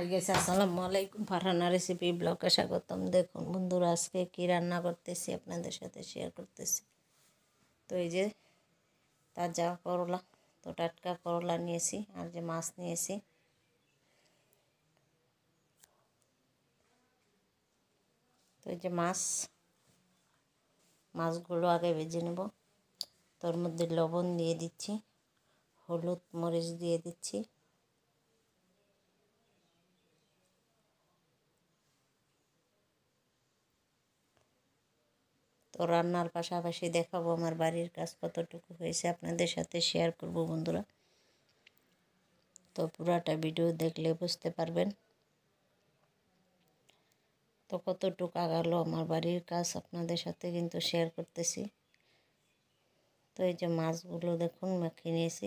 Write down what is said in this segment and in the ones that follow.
high গেছে আসসালামু আলাইকুম ফারহানা রেসিপি ব্লগে স্বাগতম দেখুন বন্ধুরা আজকে কি রান্না করতেছি আপনাদের সাথে শেয়ার করতেছি তো এই যে তাজা করলা তো টাটকা করলা নিয়েছি আর যে মাছ নিয়েছি তো এই যে মাছ মাছগুলো আগে ভেজে নেব তোর মধ্যে লবণ দিয়ে দিচ্ছি হলুদ মরিচ দিয়ে দিচ্ছি তো রান্নার পাশাপাশি দেখাবো আমার বাড়ির কাজ কতটুকু হয়েছে আপনাদের সাথে শেয়ার করব বন্ধুরা তো পুরাটা ভিডিও দেখলে বুঝতে পারবেন তো কতটুকু আগালো আমার বাড়ির কাজ আপনাদের সাথে কিন্তু শেয়ার করতেছি তো এই যে মাছগুলো দেখুন মাখি নিয়েছি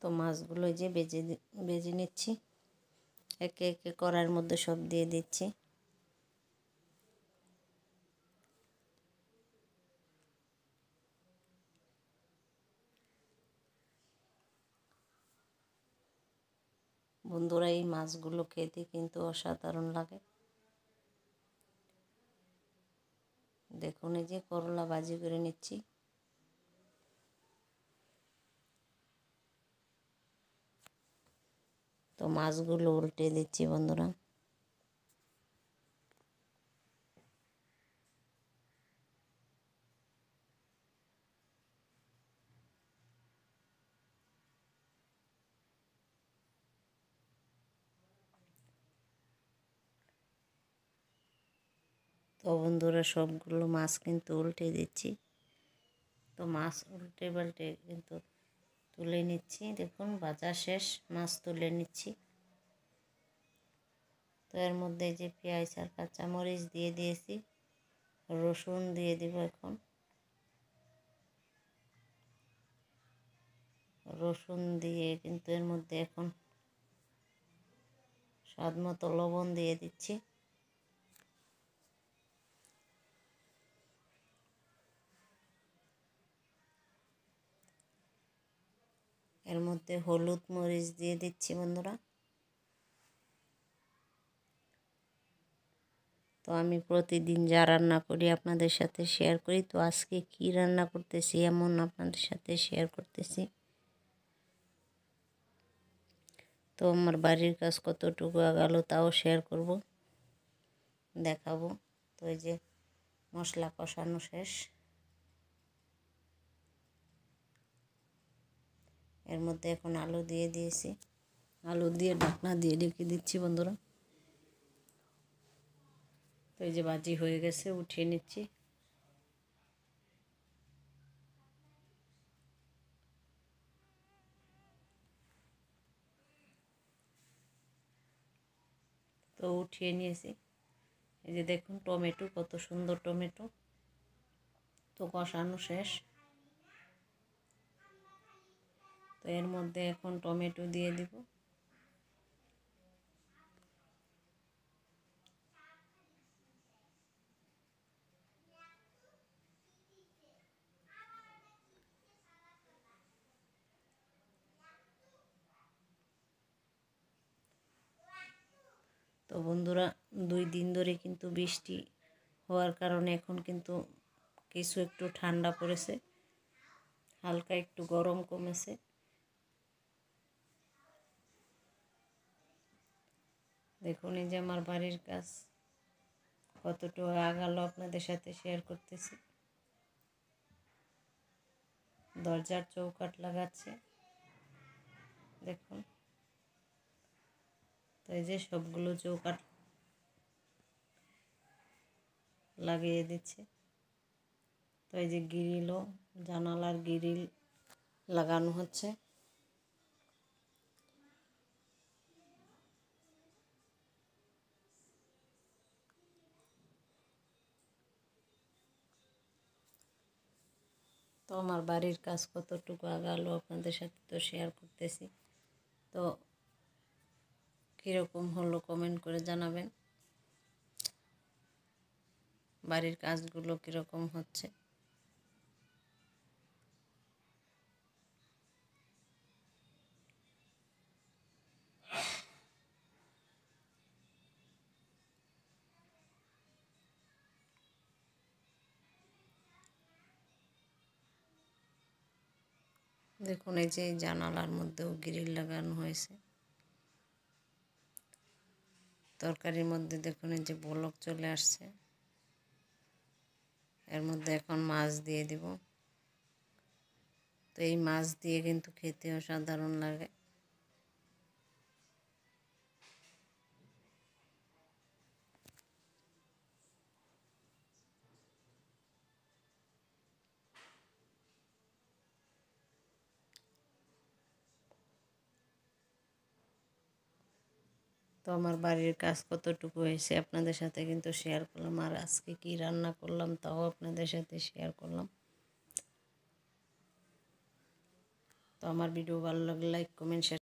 তো মাছগুলো যে বেজে বেজে নিচ্ছি একে একে করার মধ্যে সব দিয়ে দিচ্ছি বন্ধুরা এই মাছগুলো খেতে কিন্তু অসাধারণ লাগে দেখুন এই যে করলা বাজি করে নিচ্ছি তো মাছগুলো উল্টে দিচ্ছি বন্ধুরা তো বন্ধুরা সবগুলো মাছ কিন্তু উল্টে দিচ্ছি তো মাছ উল্টে পাল্টে কিন্তু তুলে নিচ্ছি দেখুন বাজার শেষ মাছ তুলে নিচ্ছি তো এর মধ্যে যে পেঁয়াজ আর কাঁচামরিচ দিয়ে দিয়েছি রসুন দিয়ে দিব এখন রসুন দিয়ে কিন্তু এর মধ্যে এখন স্বাদ মতো লবণ দিয়ে দিচ্ছি এর মধ্যে হলুদ মরিচ দিয়ে দিচ্ছি বন্ধুরা তো আমি প্রতিদিন যা রান্না করি আপনাদের সাথে শেয়ার করি তো আজকে কি রান্না করতেছি এমন আপনাদের সাথে শেয়ার করতেছি তো আমার বাড়ির কাজ কতটুকু আগালো তাও শেয়ার করব দেখাবো তো এই যে মশলা কষানো শেষ এর মধ্যে এখন আলু দিয়ে দিয়েছি আলু দিয়ে ঢাকনা দিয়ে ঢেকে দিচ্ছি বন্ধুরা তো এই যে বাজি হয়ে গেছে উঠিয়ে নিচ্ছি তো উঠিয়ে নিয়েছি এই যে দেখুন টমেটো কত সুন্দর টমেটো তো কষানো শেষ তো এর মধ্যে এখন টমেটো দিয়ে দিব তো বন্ধুরা দুই দিন ধরে কিন্তু বৃষ্টি হওয়ার কারণে এখন কিন্তু কিছু একটু ঠান্ডা পড়েছে হালকা একটু গরম কমেছে দেখুন এই যে আমার বাড়ির কাজ কতটুকু আগালো আপনাদের সাথে শেয়ার করতেছি দরজার চৌকাট লাগাচ্ছে দেখুন তো এই যে সবগুলো চৌকাট লাগিয়ে দিচ্ছে তো এই যে গ্রিলও জানালার গিরিল লাগানো হচ্ছে তো আমার বাড়ির কাজ কতটুকু আগালো আপনাদের সাথে তো শেয়ার করতেছি তো কীরকম হলো কমেন্ট করে জানাবেন বাড়ির কাজগুলো কীরকম হচ্ছে দেখুন এই যে জানালার মধ্যেও গ্রিল লাগানো হয়েছে তরকারির মধ্যে দেখুন এই যে বলক চলে আসছে এর মধ্যে এখন মাছ দিয়ে দিব তো এই মাছ দিয়ে কিন্তু খেতে অসাধারণ লাগে তো আমার বাড়ির কাজ কতটুকু হয়েছে আপনাদের সাথে কিন্তু শেয়ার করলাম আর আজকে কি রান্না করলাম তাও আপনাদের সাথে শেয়ার করলাম তো আমার ভিডিও ভালো লাগলে লাইক কমেন্ট